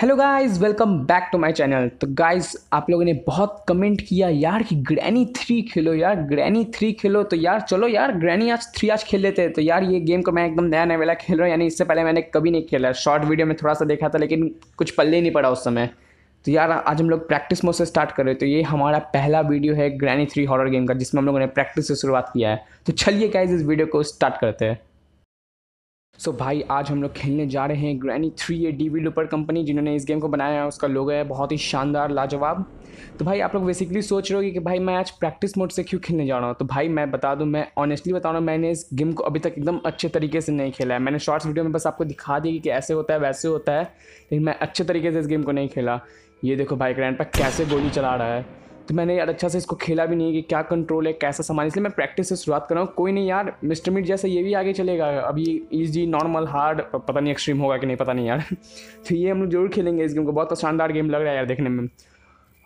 hello guys welcome back to my channel तो guys आप लोगों ने बहुत कमेंट किया यार कि ग्रैनी थ्री खेलो यार ग्रैनी थ्री खेलो तो यार चलो यार ग्रैनी आज थ्री आज खेल लेते हैं तो यार ये गेम को मैं एकदम नया नया वाला खेल रहा हूँ यानी इससे पहले मैंने कभी नहीं खेला शॉर्ट वीडियो में थोड़ा सा देखा था लेकिन कुछ पल्ले नहीं पड़ा उस समय तो यार आज हम लोग प्रैक्टिस मोड से स्टार्ट कर रहे हैं तो ये हमारा पहला वीडियो है ग्रैनी थ्री हॉरर गेम का जिसमें हम लोगों ने प्रैक्टिस से शुरुआत किया है तो चलिए गाइज इस वीडियो को स्टार्ट करते हैं सो so भाई आज हम लोग खेलने जा रहे हैं Granny three a developer company जिन्होंने इस गेम को बनाया है उसका लोगो है बहुत ही शानदार लाजवाब तो भाई आप लोग बेसिकली सोच रहे हो कि भाई मैं आज प्रैक्टिस मोड से क्यों खेलने जा रहा हूँ तो भाई मैं बता दूँ मैं ऑनेस्टली बता रहा हूँ मैंने इस गेम को अभी तक एकदम अच्छे तरीके से नहीं खेला है मैंने शॉर्ट्स वीडियो में बस आपको दिखा दिया कि ऐसे होता है वैसे होता है लेकिन मैं अच्छे तरीके से इस गेम को नहीं खेला ये देखो भाई ग्रैंड पर कैसे गोली चला रहा है तो मैंने यार अच्छा से इसको खेला भी नहीं कि क्या कंट्रोल है कैसा सामान इसलिए मैं प्रैक्टिस से शुरुआत कर रहा हूँ कोई नहीं यार मिस्टर मीट जैसा ये भी आगे चलेगा अभी ईजी नॉर्मल हार्ड पता नहीं एक्सट्रीम होगा कि नहीं पता नहीं यार तो ये हम लोग जरूर खेलेंगे इस गेम को बहुत शानदार गेम लग रहा है यार देखने में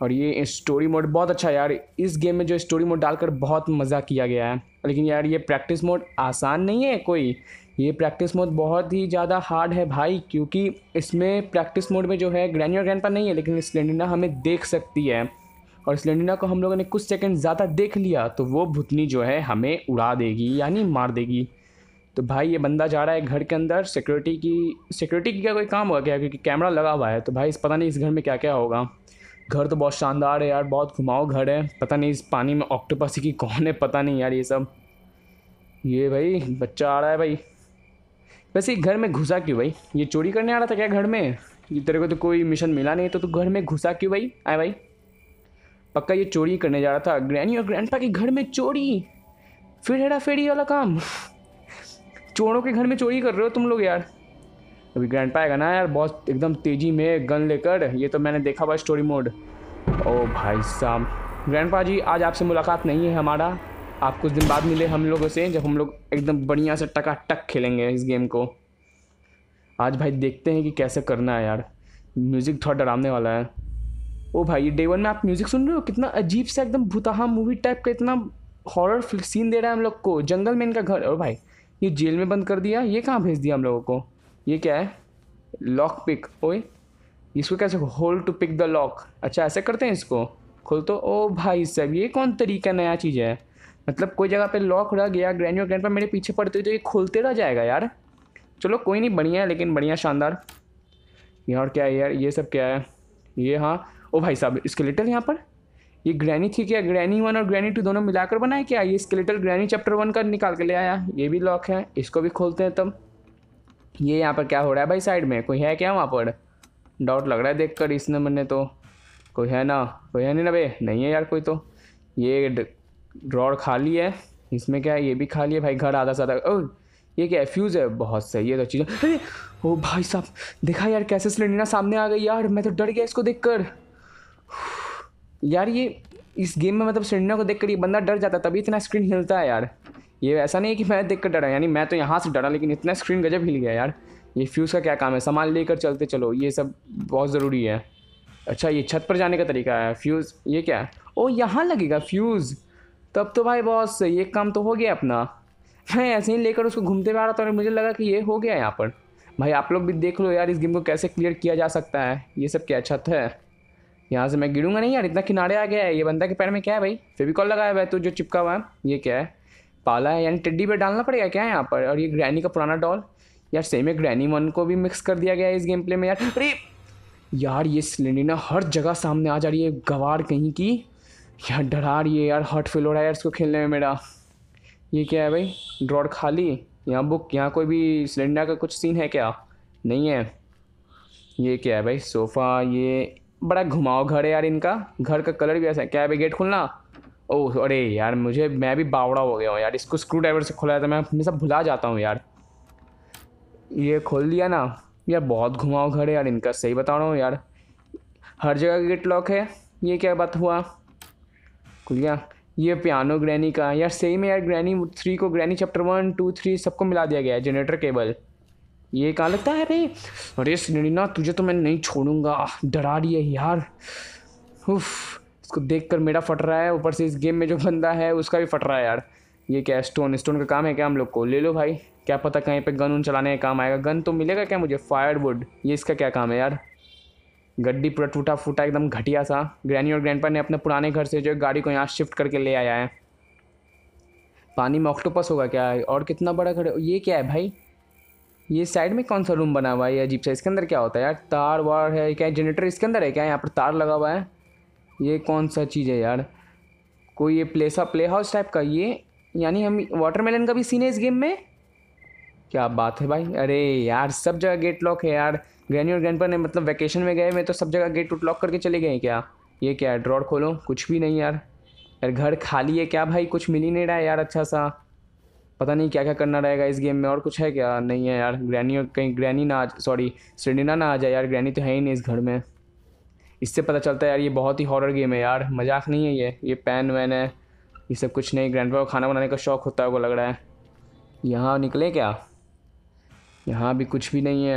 और ये स्टोरी मोड बहुत अच्छा यार इस गेम में जो स्टोरी मोड डालकर बहुत मज़ा किया गया है लेकिन यार ये प्रैक्टिस मोड आसान नहीं है कोई ये प्रैक्टिस मोड बहुत ही ज़्यादा हार्ड है भाई क्योंकि इसमें प्रैक्टिस मोड में जो है ग्रैंड ग्रैंड पर नहीं है लेकिन स्लेंडिना हमें देख सकती है और सिलेंडिना को हम लोगों ने कुछ सेकंड ज़्यादा देख लिया तो वो भुतनी जो है हमें उड़ा देगी यानी मार देगी तो भाई ये बंदा जा रहा है घर के अंदर सिक्योरिटी की सिक्योरिटी की क्या कोई काम होगा क्या क्योंकि कैमरा लगा हुआ है तो भाई इस पता नहीं इस घर में क्या क्या होगा घर तो बहुत शानदार है यार बहुत घुमाओ घर है पता नहीं इस पानी में ऑक्टोपस की कौन है पता नहीं यार ये सब ये भाई बच्चा आ रहा है भाई वैसे घर में घुसा क्यों भाई ये चोरी करने आ रहा था क्या घर में तेरे को तो कोई मिशन मिला नहीं तो तू घर में घुसा क्यों भाई आए भाई पक्का ये चोरी करने जा रहा था ग्रैनी और ग्रैंडपा के घर में चोरी फिर हेरा फेरी वाला काम चोरों के घर में चोरी कर रहे हो तुम लोग यार अभी ग्रैंड पा ना यार बहुत एकदम तेज़ी में गन लेकर ये तो मैंने देखा हुआ स्टोरी मोड ओ भाई साहब ग्रैंड जी आज आपसे मुलाकात नहीं है हमारा आप कुछ दिन बाद मिले हम लोगों से जब हम लोग एकदम बढ़िया से टका टक खेलेंगे इस गेम को आज भाई देखते हैं कि कैसे करना है यार म्यूज़िक थोड़ा डरावने वाला है ओ भाई डे वन में आप म्यूजिक सुन रहे हो कितना अजीब सा एकदम भूताहा मूवी टाइप का इतना हॉरर सीन दे रहा है हम लोग को जंगल में इनका घर और भाई ये जेल में बंद कर दिया ये कहाँ भेज दिया हम लोगों को ये क्या है लॉक पिक ओए इसको कैसे hold to pick the lock अच्छा ऐसे करते हैं इसको खोल तो ओ भाई साहब ये कौन तरीका नया चीज़ है मतलब कोई जगह पे लॉक रह गया ग्रैंड ग्रैंड पर मेरे पीछे पड़ते हुए तो ये खोलते रह जाएगा यार चलो कोई नहीं बढ़िया है लेकिन बढ़िया शानदार यार क्या है यार ये सब क्या है ये हाँ ओ भाई साहब स्केलेटल यहाँ पर ये ग्रैनी थी क्या ग्रैनी वन और ग्रैनी टू दोनों मिलाकर बनाए क्या ये स्केलेटल ग्रैनी चैप्टर वन का निकाल के ले आया ये भी लॉक है इसको भी खोलते हैं तब ये यहाँ पर क्या हो रहा है भाई साइड में कोई है क्या वहाँ पर डाउट लग रहा है देख कर इसने मैंने तो कोई है ना कोई है नहीं ना भाई नहीं है यार कोई तो ये ड्रॉर खाली है इसमें क्या है ये भी खाली है भाई घर आधा साधा ओ ये क्या फ्यूज़ है बहुत सही है तो चीज़ अरे ओ भाई साहब देखा यार कैसे सिलेंडर सामने आ गई यार मैं तो डर गया इसको देख कर यार ये इस गेम में मतलब सिडना को देख कर ये बंदा डर जाता है तभी इतना स्क्रीन हिलता है यार ये ऐसा नहीं है कि मैं देख कर डरा यानी मैं तो यहाँ से डरा लेकिन इतना स्क्रीन गजब हिल गया यार ये फ्यूज़ का क्या काम है सामान लेकर चलते चलो ये सब बहुत ज़रूरी है अच्छा ये छत पर जाने का तरीका है फ्यूज़ ये क्या है ओ यहाँ लगेगा फ्यूज़ तब तो भाई बॉस ये काम तो हो गया अपना मैं ऐसे ही लेकर उसको घूमते हुए आ रहा था और मुझे लगा कि ये हो गया यहाँ पर भाई आप लोग भी देख लो यार इस गेम को कैसे क्लियर किया जा सकता है ये सब क्या छत है यहाँ से मैं गिरूंगा नहीं यार इतना किनारे आ गया है ये बंदा के पैर में क्या है भाई कॉल लगाया हुआ है तो जो चिपका हुआ है ये क्या है पाला है यानी टिड्डी पर डालना पड़ेगा क्या है यहाँ पर और ये ग्रैनी का पुराना डॉल यार सेम है ग्रैनी वन को भी मिक्स कर दिया गया है इस गेम प्ले में यार अरे यार ये सिलेंडर ना हर जगह सामने आ जा रही है गवार कहीं की यार डरा रही है यार हॉट फील हो रहा है यार इसको खेलने में मेरा ये क्या है भाई ड्रॉड खाली यहाँ बुक यहाँ कोई भी सिलेंडर का कुछ सीन है क्या नहीं है ये क्या है भाई सोफ़ा ये बड़ा घुमाओ घर है यार इनका घर का कलर भी ऐसा है क्या अभी गेट खुलना ओह अरे यार मुझे मैं भी बावड़ा हो गया हूँ यार इसको स्क्रू ड्राइवर से खोला था मैं सब भुला जाता हूँ यार ये खोल दिया ना यार बहुत घुमाओ घर है यार इनका सही बता रहा हूँ यार हर जगह का गेट लॉक है ये क्या बात हुआ खुल गया ये पियानो ग्रैनी का यार सही में यार ग्रैनी थ्री को Granny chapter one two three सबको मिला दिया गया है जनरेटर केबल ये कहा लगता है अरे अरे सिनेरिना तुझे तो मैं नहीं छोड़ूंगा डरा रही है यार उफ इसको देख कर मेरा फट रहा है ऊपर से इस गेम में जो बंदा है उसका भी फट रहा है यार ये क्या है स्टोन स्टोन का काम है क्या हम लोग को ले लो भाई क्या पता कहीं पे गन उन चलाने का काम आएगा गन तो मिलेगा क्या मुझे फायरवुड ये इसका क्या काम है यार गड्डी पूरा टूटा फूटा एकदम घटिया सा ग्रैनी और ग्रैंडपा ने अपने पुराने घर से जो गाड़ी को यहाँ शिफ्ट करके ले आया है पानी में ऑक्टोपस होगा क्या और कितना बड़ा घर ये क्या है भाई ये साइड में कौन सा रूम बना हुआ है ये अजीब सा इसके अंदर क्या होता है यार तार वार है क्या जनरेटर इसके अंदर है क्या यहाँ पर तार लगा हुआ है ये कौन सा चीज़ है यार कोई ये प्लेसा प्ले हाउस टाइप का ये यानी हम वाटरमेलन का भी सीन है इस गेम में क्या बात है भाई अरे यार सब जगह गेट लॉक है यार ग्रैनी और ग्रैंड ने मतलब वैकेशन में गए हुए तो सब जगह गेट उट लॉक करके चले गए क्या ये क्या है ड्रॉड खोलो कुछ भी नहीं यार यार घर खाली है क्या भाई कुछ मिल ही नहीं रहा है यार अच्छा सा पता नहीं क्या क्या करना रहेगा इस गेम में और कुछ है क्या नहीं है यार ग्रैनी और कहीं ग्रैनी ना सॉरी सिडिना ना आ जाए यार ग्रैनी तो है ही नहीं इस घर में इससे पता चलता है यार ये बहुत ही हॉरर गेम है यार मजाक नहीं है ये ये पैन वैन है ये सब कुछ नहीं ग्रैंड को खाना बनाने का शौक़ होता है वो लग रहा है यहाँ निकले क्या यहाँ भी कुछ भी नहीं है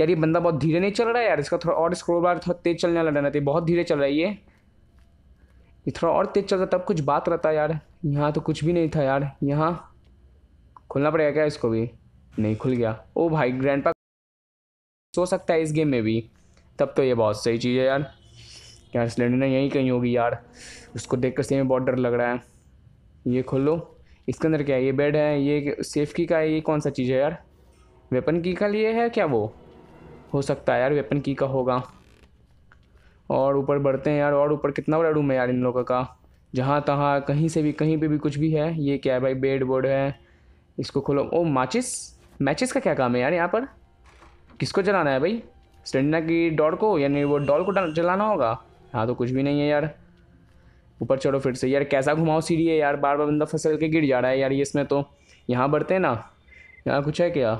यार ये बंदा बहुत धीरे नहीं चल रहा है यार इसका थोड़ा और स्क्रोल बार थोड़ा तेज़ चलने लग रहा है बहुत धीरे चल रहा है ये ये थोड़ा और तेज़ चल रहा तब कुछ बात रहता यार यहाँ तो कुछ भी नहीं था यार यहाँ खुलना पड़ेगा क्या इसको भी नहीं खुल गया ओ भाई ग्रैंड पा सो सकता है इस गेम में भी तब तो ये बहुत सही चीज़ है यार यार सिलेंडर ना यहीं कहीं होगी यार उसको देख कर सही में बहुत डर लग रहा है ये खोलो इसके अंदर क्या है ये बेड है ये सेफ की का है ये कौन सा चीज़ है यार वेपन की का लिए है क्या वो हो सकता है यार वेपन की का होगा और ऊपर बढ़ते हैं यार और ऊपर कितना बड़ा रूम है यार इन लोगों का जहाँ तहाँ कहीं से भी कहीं पे भी कुछ भी है ये क्या है भाई बेड बोर्ड है इसको खोलो ओ माचिस मैचिस का क्या काम है यार यहाँ पर किसको जलाना है भाई स्टेंडना की डॉल को यानी वो डॉल को जलाना होगा हाँ तो कुछ भी नहीं है यार ऊपर चढ़ो फिर से यार कैसा घुमाओ सीढ़ी है यार बार बार बंदा फसल के गिर जा रहा है यार ये इसमें तो यहाँ बढ़ते हैं ना यहाँ कुछ है क्या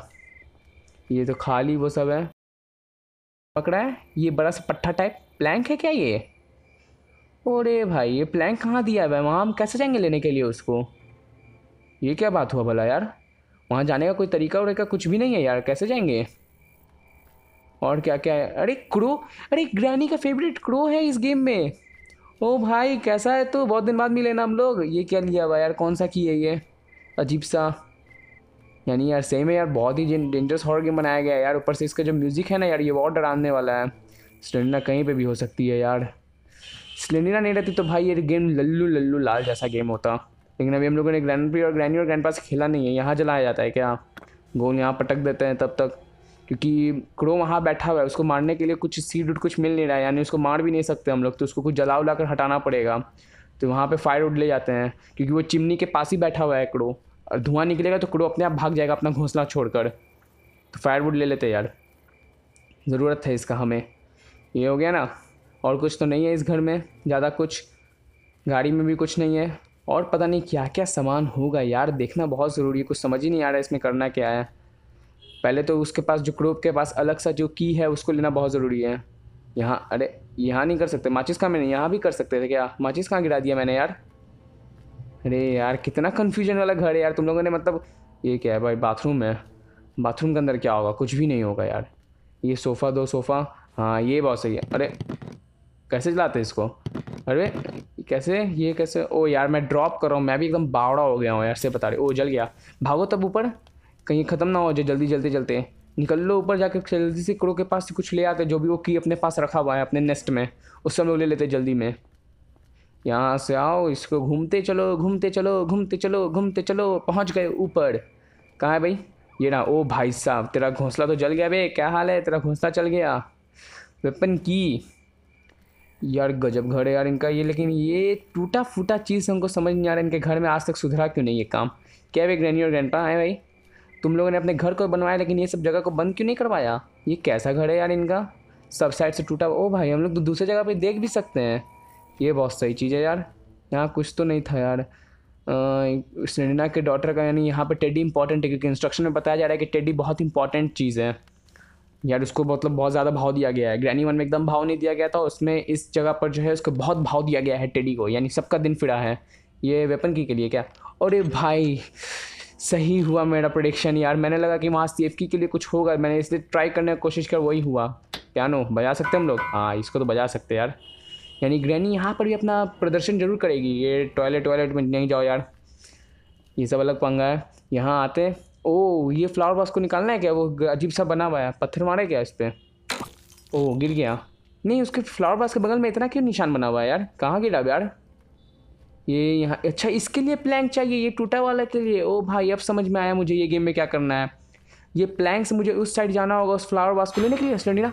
ये तो खाली वो सब है पकड़ा है ये बड़ा सा पट्ठा टाइप प्लैंक है क्या ये अरे भाई ये प्लैंक कहाँ दिया है वहाँ हम कैसे जाएंगे लेने के लिए उसको ये क्या बात हुआ भला यार वहाँ जाने का कोई तरीका वरीका कुछ भी नहीं है यार कैसे जाएंगे और क्या क्या है अरे क्रो अरे ग्रैनी का फेवरेट क्रो है इस गेम में ओ भाई कैसा है तो बहुत दिन बाद मिले ना हम लोग ये क्या लिया हुआ यार कौन सा की है ये अजीब सा यानी यार सेम है यार बहुत ही डेंजरस हॉर गेम बनाया गया है यार ऊपर से इसका जो म्यूज़िक है ना यार ये बहुत डराने वाला है स्लेंडना कहीं पे भी हो सकती है यार स्लेंडना नहीं रहती तो भाई ये गेम लल्लू लल्लू लाल जैसा गेम होता लेकिन अभी हम लोगों ने ग्रैंड प्री और ग्रैनी और ग्रैंड पास खेला नहीं है यहाँ जलाया जाता है क्या गोल यहाँ पटक देते हैं तब तक क्योंकि क्रो वहाँ बैठा हुआ है उसको मारने के लिए कुछ सीड उड कुछ मिल नहीं रहा है यानी उसको मार भी नहीं सकते हम लोग तो उसको कुछ जला उला कर हटाना पड़ेगा तो वहाँ पर फायर उड ले जाते हैं क्योंकि वो चिमनी के पास ही बैठा हुआ है क्रो और धुआं निकलेगा तो क्रो अपने आप भाग जाएगा अपना घोंसला छोड़कर तो फायरवुड ले लेते यार ज़रूरत है इसका हमें ये हो गया ना और कुछ तो नहीं है इस घर में ज़्यादा कुछ गाड़ी में भी कुछ नहीं है और पता नहीं क्या क्या सामान होगा यार देखना बहुत ज़रूरी है कुछ समझ ही नहीं आ रहा है इसमें करना क्या है पहले तो उसके पास जो क्रोप के पास अलग सा जो की है उसको लेना बहुत ज़रूरी है यहाँ अरे यहाँ नहीं कर सकते माचिस कहाँ मैंने यहाँ भी कर सकते थे क्या माचिस कहाँ गिरा दिया मैंने यार अरे यार कितना कन्फ्यूजन वाला घर है यार तुम लोगों ने मतलब ये क्या है भाई बाथरूम है बाथरूम के अंदर क्या होगा कुछ भी नहीं होगा यार ये सोफ़ा दो सोफ़ा हाँ ये बहुत सही है अरे कैसे चलाते इसको अरे कैसे ये कैसे ओ यार मैं ड्रॉप कर रहा हूँ मैं भी एकदम बावड़ा हो गया हूँ यार से बता रही ओ जल गया भागो तब ऊपर कहीं ख़त्म ना हो जाए जल्दी जल्दी चलते निकल लो ऊपर जाके जल्दी से क्रो के पास से कुछ ले आते जो भी वो की अपने पास रखा हुआ है अपने नेस्ट में उससे हम लोग ले लेते जल्दी में यहाँ से आओ इसको घूमते चलो घूमते चलो घूमते चलो घूमते चलो पहुँच गए ऊपर कहाँ है भाई ये ना ओ भाई साहब तेरा घोंसला तो जल गया भाई क्या हाल है तेरा घोंसला चल गया वेपन की यार गजब घर है यार इनका ये लेकिन ये टूटा फूटा चीज़ हमको समझ नहीं आ रहा है इनके घर में आज तक सुधरा क्यों नहीं ये काम क्या भाई ग्रैनी और ग्रैंडपा है भाई तुम लोगों ने अपने घर को बनवाया लेकिन ये सब जगह को बंद क्यों नहीं करवाया ये कैसा घर है यार इनका सब साइड से टूटा ओ भाई हम लोग तो दूसरे जगह पर देख भी सकते हैं ये बहुत सही चीज़ है यार यहाँ कुछ तो नहीं था यार सेना के डॉटर का यानी यहाँ पर टेडी इंपॉर्टेंट है क्योंकि इंस्ट्रक्शन में बताया जा रहा है कि टेडी बहुत इंपॉर्टेंट चीज़ है यार उसको मतलब बहुत ज़्यादा भाव दिया गया है ग्रैनी वन में एकदम भाव नहीं दिया गया था उसमें इस जगह पर जो है उसको बहुत भाव दिया गया है टेडी को यानी सबका दिन फिरा है ये वेपन की के लिए क्या अरे भाई सही हुआ मेरा प्रोडिक्शन यार मैंने लगा कि वहाँ सी के लिए कुछ होगा मैंने इसलिए ट्राई करने की कोशिश कर वही हुआ पियानो बजा सकते हम लोग हाँ इसको तो बजा सकते यार यानी ग्रैनी यहाँ पर भी अपना प्रदर्शन जरूर करेगी ये टॉयलेट वॉयलेट में नहीं जाओ यार ये सब अलग पंगा है यहाँ आते ओ ये फ्लावर वास को निकालना है क्या वो अजीब सा बना हुआ है पत्थर मारे क्या इस पर ओ गिर गया नहीं उसके फ्लावर वास के बगल में इतना क्यों निशान बना हुआ है यार कहाँ गिरा यार ये यहाँ अच्छा इसके लिए प्लैंक चाहिए ये टूटा वाला के लिए ओ भाई अब समझ में आया मुझे ये गेम में क्या करना है ये प्लैंक से मुझे उस साइड जाना होगा उस फ्लावर वास को लेने के लिए ना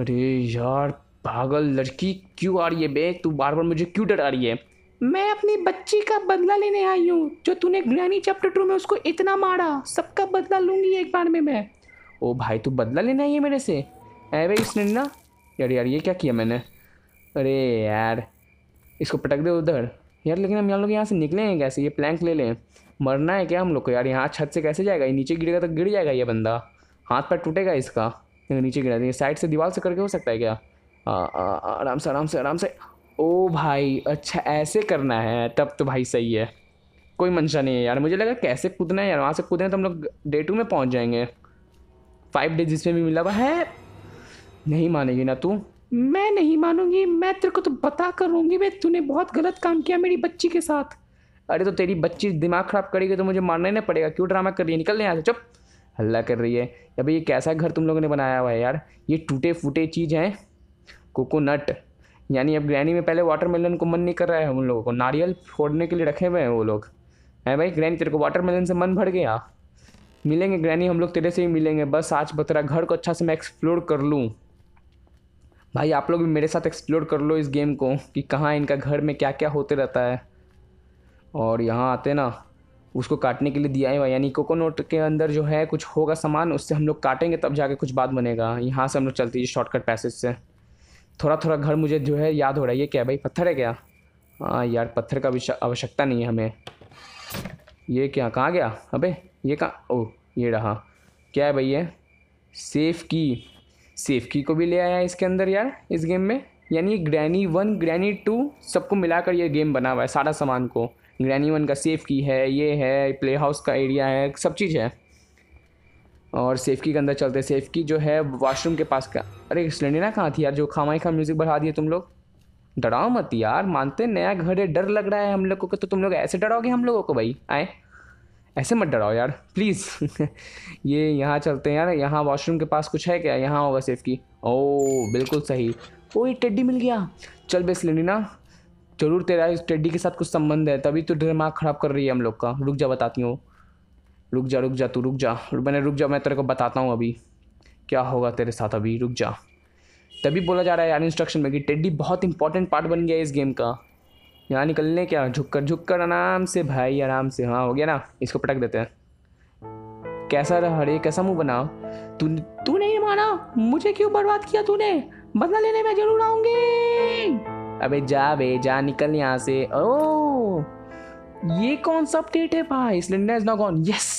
अरे यार पागल लड़की क्यों आ रही है बे तू बार बार मुझे क्यों डर आ रही है मैं अपनी बच्ची का बदला लेने आई हूँ जो तूने ग्रैनी चैप्टर टू में उसको इतना मारा सबका बदला लूंगी एक बार में मैं ओ भाई तू बदला लेने आई है मेरे से अरे भाई इसने ना यार यार ये क्या किया मैंने अरे यार इसको पटक दे उधर यार लेकिन हम यहाँ लोग यहाँ से निकले हैं कैसे ये प्लैंक ले लें मरना है क्या हम लोग को यार यहाँ छत से कैसे जाएगा ये नीचे गिरेगा तो गिर जाएगा ये बंदा हाथ पैर टूटेगा इसका नीचे गिरा साइड से दीवार से करके हो सकता है क्या आराम से आराम से आराम से ओ भाई अच्छा ऐसे करना है तब तो भाई सही है कोई मंशा नहीं है यार मुझे लगा कैसे कूदना है यार वहाँ से कूदे तो हम लोग डे टू में पहुँच जाएंगे फाइव डेज जिसमें भी मिला हुआ है नहीं मानेगी ना तू मैं नहीं मानूंगी मैं तेरे को तो बता रूंगी मैं तूने बहुत गलत काम किया मेरी बच्ची के साथ अरे तो तेरी बच्ची दिमाग ख़राब करेगी तो मुझे मानना ही ना पड़ेगा क्यों ड्रामा कर रही है निकल यहाँ से चुप हल्ला कर रही है अभी ये कैसा घर तुम लोगों ने बनाया हुआ है यार ये टूटे फूटे चीज़ हैं कोकोनट यानी अब ग्रैनी में पहले वाटर मेलन को मन नहीं कर रहा है उन लोगों को नारियल फोड़ने के लिए रखे हुए हैं वो लोग है भाई ग्रैनी तेरे को वाटर मेलन से मन भर गया मिलेंगे ग्रैनी हम लोग तेरे से ही मिलेंगे बस आज बतरा घर को अच्छा से मैं एक्सप्लोर कर लूँ भाई आप लोग भी मेरे साथ एक्सप्लोर कर लो इस गेम को कि कहाँ इनका घर में क्या क्या होते रहता है और यहाँ आते ना उसको काटने के लिए दिया है यानी कोकोनट के अंदर जो है कुछ होगा सामान उससे हम लोग काटेंगे तब जाके कुछ बात बनेगा यहाँ से हम लोग चलते हैं शॉर्टकट पैसेज से थोड़ा थोड़ा घर मुझे जो है याद हो रहा है ये क्या भाई पत्थर है क्या हाँ यार पत्थर का आवश्यकता नहीं है हमें ये क्या कहाँ गया अबे ये कहाँ ओ ये रहा क्या है भाई ये सेफ की सेफ की को भी ले आया इसके अंदर यार इस गेम में यानी ग्रैनी वन ग्रैनी टू सबको मिलाकर ये गेम बना हुआ है सारा सामान को ग्रैनी वन का सेफ की है ये है प्ले हाउस का एरिया है सब चीज़ है और सेफकी के अंदर चलते सेफकी जो है वॉशरूम के पास का अरे सिलेंडीना कहाँ थी यार जो खामाई खा म्यूज़िक बढ़ा दिए तुम लोग डराओ मत यार मानते नया घर है डर लग रहा है हम लोग को तो तुम लोग ऐसे डराओगे हम लोगों को भाई आए ऐसे मत डराओ यार प्लीज़ ये यहाँ चलते हैं यार यहाँ वॉशरूम के पास कुछ है क्या यहाँ होगा सेफ की ओ बिल्कुल सही ओ ये टेड्डी मिल गया चल बे सिलेंडीना जरूर तेरा इस टेड्डी के साथ कुछ संबंध है तभी तो दिमाग ख़राब कर रही है हम लोग का रुक जा बताती हूँ रुक जा रुक जा तू रुक जा मैंने रुक जा मैं तेरे को बताता हूँ अभी क्या होगा तेरे साथ अभी रुक जा तभी बोला जा रहा है यार इंस्ट्रक्शन में कि टेडी बहुत इंपॉर्टेंट पार्ट बन गया है इस गेम का यहाँ निकलने क्या झुक कर झुक कर आराम से भाई आराम से हाँ हो गया ना इसको पटक देते हैं कैसा रहा अरे कैसा मुंह बना तू तू नहीं माना मुझे क्यों बर्बाद किया तूने बदला लेने में जरूर आऊंगी अबे जा बे जा निकल यहाँ से ओ ये कौन सा अपडेट है भाई Slender is not gone yes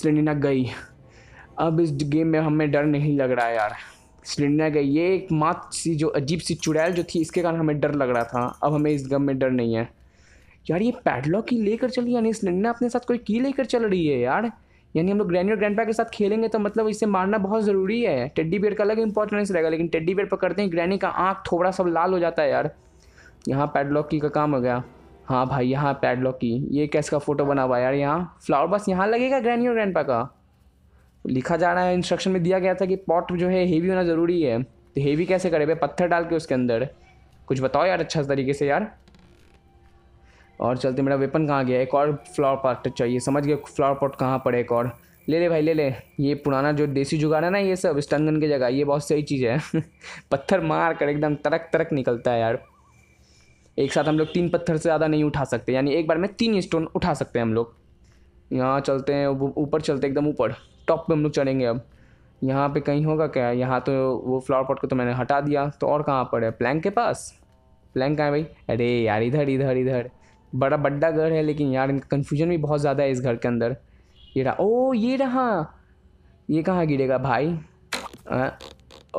Slendrina गई अब इस गेम में हमें डर नहीं लग रहा है यार स्लेंडिना गई ये एक मात सी जो अजीब सी चुड़ैल जो थी इसके कारण हमें डर लग रहा था अब हमें इस गम में डर नहीं है यार ये पैडलॉक की लेकर चली यानी स्लेंडिना अपने साथ कोई की लेकर चल रही है यार यानी हम लोग ग्रैनी और ग्रैंडपा के साथ खेलेंगे तो मतलब इसे मारना बहुत ज़रूरी है टेड्डी बेयर का अलग इंपॉर्टेंस रहेगा लेकिन टेड्डी बेयर पकड़ते ही ग्रैनी का आँख थोड़ा सा लाल हो जाता है यार यहाँ पैडलॉक की का काम हो गया हाँ भाई यहाँ पैडलॉक की ये कैसे का फ़ोटो बना हुआ यार यहाँ फ्लावर बस यहाँ लगेगा ग्रैंड और ग्रैंड का लिखा जा रहा है इंस्ट्रक्शन में दिया गया था कि पॉट जो है हेवी होना ज़रूरी है तो हेवी कैसे करे भाई पत्थर डाल के उसके अंदर कुछ बताओ यार अच्छा तरीके से यार और चलते मेरा वेपन कहाँ गया एक और फ्लावर पॉट तो चाहिए समझ गए फ्लावर पॉट कहाँ पड़े एक और ले ले भाई ले ले ये पुराना जो देसी जुगाड़ है ना ये सब स्टंगन की जगह ये बहुत सही चीज़ है पत्थर मार कर एकदम तरक तरक निकलता है यार एक साथ हम लोग तीन पत्थर से ज़्यादा नहीं उठा सकते यानी एक बार में तीन स्टोन उठा सकते हैं हम लोग यहाँ चलते हैं ऊपर चलते एकदम ऊपर टॉप पे हम लोग चढ़ेंगे अब यहाँ पे कहीं होगा क्या यहाँ तो वो फ्लावर पॉट को तो मैंने हटा दिया तो और कहाँ पर है प्लैंक के पास प्लैंक कहाँ है भाई अरे यार इधर इधर इधर बड़ा बड्डा घर है लेकिन यार इनका कन्फ्यूजन भी बहुत ज़्यादा है इस घर के अंदर ये रहा ओ ये रहा ये कहाँ गिरेगा भाई आ,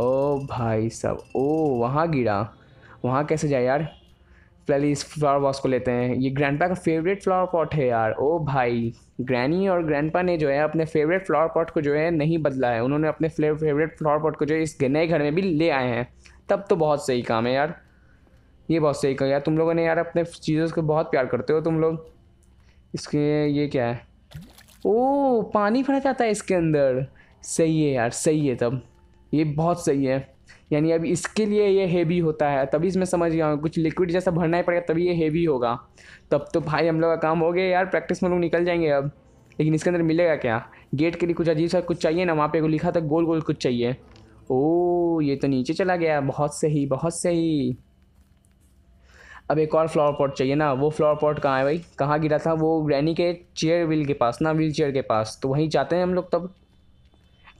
ओ भाई सब ओ वहाँ गिरा वहाँ कैसे जाए यार पहले इस फ्लावर वॉस को लेते हैं ये ग्रैंडपा का फेवरेट फ्लावर पॉट है यार ओ भाई ग्रैनी और ग्रैंडपा ने जो है अपने फेवरेट फ्लावर पॉट को जो है नहीं बदला है उन्होंने अपने फेवरेट फ्लावर पॉट को जो है इस नए घर में भी ले आए हैं तब तो बहुत सही काम है यार ये बहुत सही काम यार तुम लोगों ने यार अपने चीज़ों को बहुत प्यार करते हो तुम लोग इसके ये क्या है ओ पानी भरा जाता है इसके अंदर सही है यार सही है तब ये बहुत सही है यानी अब इसके लिए ये हेवी होता है तभी इसमें समझ गया हूँ कुछ लिक्विड जैसा भरना ही पड़ेगा तभी ये हेवी होगा तब तो भाई हम लोग का काम हो गया यार प्रैक्टिस में लोग निकल जाएंगे अब लेकिन इसके अंदर मिलेगा क्या गेट के लिए कुछ अजीब सा कुछ चाहिए ना वहाँ पे को लिखा था गोल गोल कुछ चाहिए ओ ये तो नीचे चला गया बहुत सही बहुत सही अब एक और फ्लावर पॉट चाहिए ना वो फ्लावर पॉट कहाँ है भाई कहाँ गिरा था वो ग्रैनी के चेयर व्हील के पास ना व्हील चेयर के पास तो वहीं जाते हैं हम लोग तब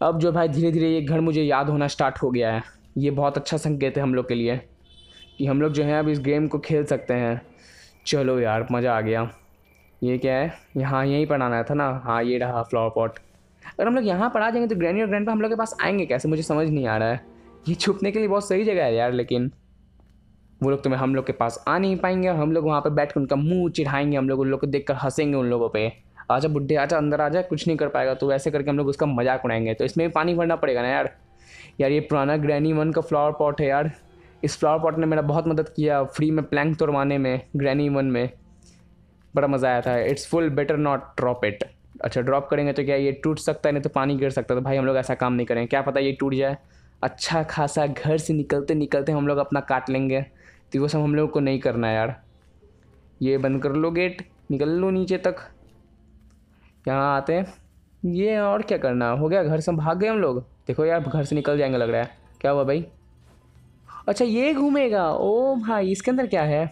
अब जो भाई धीरे धीरे ये घर मुझे याद होना स्टार्ट हो गया है ये बहुत अच्छा संकेत है हम लोग के लिए कि हम लोग जो हैं अब इस गेम को खेल सकते हैं चलो यार मज़ा आ गया ये क्या है यहाँ यहीं पर आना था ना हाँ ये रहा फ्लावर पॉट अगर हम लोग यहाँ पर आ जाएंगे तो ग्रैनी और ग्रैंड हम लोग के पास आएंगे कैसे मुझे समझ नहीं आ रहा है ये छुपने के लिए बहुत सही जगह है यार लेकिन वो लोग तुम्हें हम लोग के पास आ नहीं पाएंगे और हम लोग वहाँ पर बैठ कर उनका मुँह चिढ़ाएंगे हम लोग उन लोग को देख कर हंसेंगे उन लोगों पर आजा बुढ़े आजा अंदर आजा कुछ नहीं कर पाएगा तो वैसे करके हम लोग उसका मजाक उड़ाएंगे तो इसमें भी पानी भरना पड़ेगा ना यार यार ये पुराना ग्रैनी वन का फ्लावर पॉट है यार इस फ्लावर पॉट ने मेरा बहुत मदद किया फ्री में प्लैंक तोड़वाने में ग्रैनी वन में बड़ा मज़ा आया था it's full better not drop it अच्छा ड्रॉप करेंगे तो क्या ये टूट सकता है नहीं तो पानी गिर सकता है तो भाई हम लोग ऐसा काम नहीं करेंगे क्या पता ये टूट जाए अच्छा खासा घर से निकलते निकलते हम लोग अपना काट लेंगे तो वो सब हम लोग को नहीं करना है यार ये बंद कर लो गेट निकल लो नीचे तक यहाँ आते हैं ये और क्या करना हो गया घर से भाग गए हम लोग देखो यार घर से निकल जाएंगे लग रहा है क्या हुआ भाई अच्छा ये घूमेगा ओ भाई इसके अंदर क्या है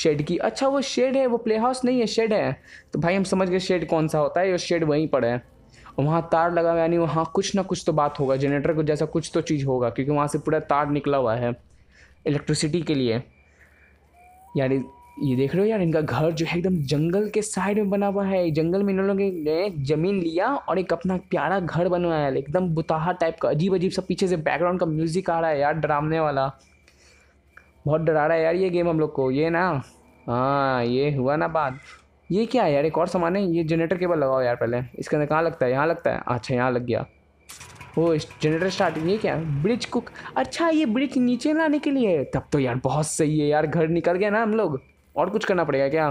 शेड की अच्छा वो शेड है वो प्ले हाउस नहीं है शेड है तो भाई हम समझ गए शेड कौन सा होता है और शेड वहीं पर है वहाँ तार लगा हुआ यानी वहाँ कुछ ना कुछ तो बात होगा जनरेटर को जैसा कुछ तो चीज़ होगा क्योंकि वहाँ से पूरा तार निकला हुआ है इलेक्ट्रिसिटी के लिए यानी ये देख रहे हो यार इनका घर जो है एकदम जंगल के साइड में बना हुआ है जंगल में इन लोगों ने जमीन लिया और एक अपना प्यारा घर बनवाया है एकदम बुताहा टाइप का अजीब अजीब सा पीछे से बैकग्राउंड का म्यूजिक आ रहा है यार डरावने वाला बहुत डरा रहा है यार ये गेम हम लोग को ये ना हाँ ये हुआ ना बात ये क्या है यार एक और सामान है ये जनरेटर केबल लगाओ यार पहले इसके अंदर कहाँ लगता है यहाँ लगता है अच्छा यहाँ लग गया वो जनरेटर स्टार्ट ये क्या ब्रिज कुक अच्छा ये ब्रिज नीचे लाने के लिए तब तो यार बहुत सही है यार घर निकल गया ना हम लोग और कुछ करना पड़ेगा क्या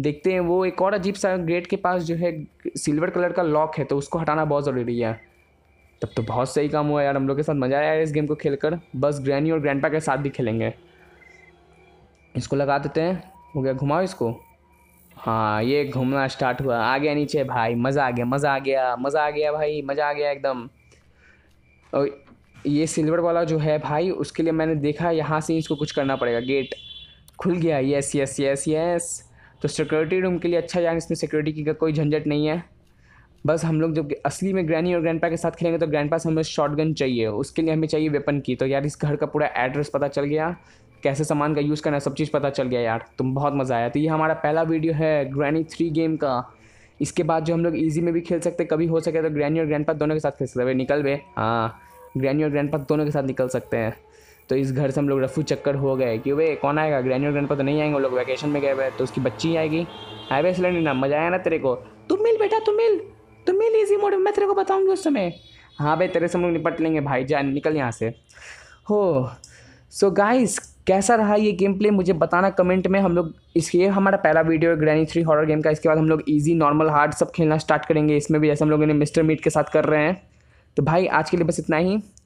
देखते हैं वो एक और अजीब सा गेट के पास जो है सिल्वर कलर का लॉक है तो उसको हटाना बहुत ज़रूरी है तब तो बहुत सही काम हुआ यार हम लोग के साथ मज़ा आया इस गेम को खेलकर बस ग्रैनी और ग्रैंडपा के साथ भी खेलेंगे इसको लगा देते हैं हो गया घुमाओ इसको हाँ ये घूमना स्टार्ट हुआ आ गया नीचे भाई मज़ा आ गया मज़ा आ गया मज़ा आ गया भाई मज़ा आ गया एकदम और ये सिल्वर वाला जो है भाई उसके लिए मैंने देखा यहाँ से इसको कुछ करना पड़ेगा गेट खुल गया यस यस यस यस तो सिक्योरिटी रूम के लिए अच्छा जाएंगे इसमें सिक्योरिटी की का कोई झंझट नहीं है बस हम लोग जब असली में ग्रैनी और ग्रैंडपा के साथ खेलेंगे तो ग्रैंडपा से हमें गन चाहिए उसके लिए हमें चाहिए वेपन की तो यार इस घर का पूरा एड्रेस पता चल गया कैसे सामान का यूज़ करना सब चीज़ पता चल गया यार तुम बहुत मज़ा आया तो ये हमारा पहला वीडियो है ग्रैनी थ्री गेम का इसके बाद जो हम लोग ईजी में भी खेल सकते कभी हो सके तो ग्रैनी और ग्रैंडपा दोनों के साथ खेल सकते हैं निकल गए हाँ ग्रैनी और ग्रैंडपा दोनों के साथ निकल सकते हैं तो इस घर से हम लोग रफू चक्कर हो गए कि भाई कौन आएगा ग्रैनी ग्रैंड पर तो नहीं आएंगे वो लोग वैकेशन में गए हुए तो उसकी बच्ची आएगी आए भाई सिलेंडर ना मज़ा आया ना तेरे को तुम मिल बेटा तुम मिल तुम मिल इजी मोड मैं तेरे को बताऊंगी उस समय हाँ भाई तेरे से हम लोग निपट लेंगे भाई जान निकल यहाँ से हो सो गाइस कैसा रहा ये गेम प्ले मुझे बताना कमेंट में हम लोग इसके ये हमारा पहला वीडियो है ग्रैनी थ्री हॉरर गेम का इसके बाद हम लोग इजी नॉर्मल हार्ड सब खेलना स्टार्ट करेंगे इसमें भी जैसे हम लोग इन्हें मिस्टर मीट के साथ कर रहे हैं तो भाई आज के लिए बस इतना ही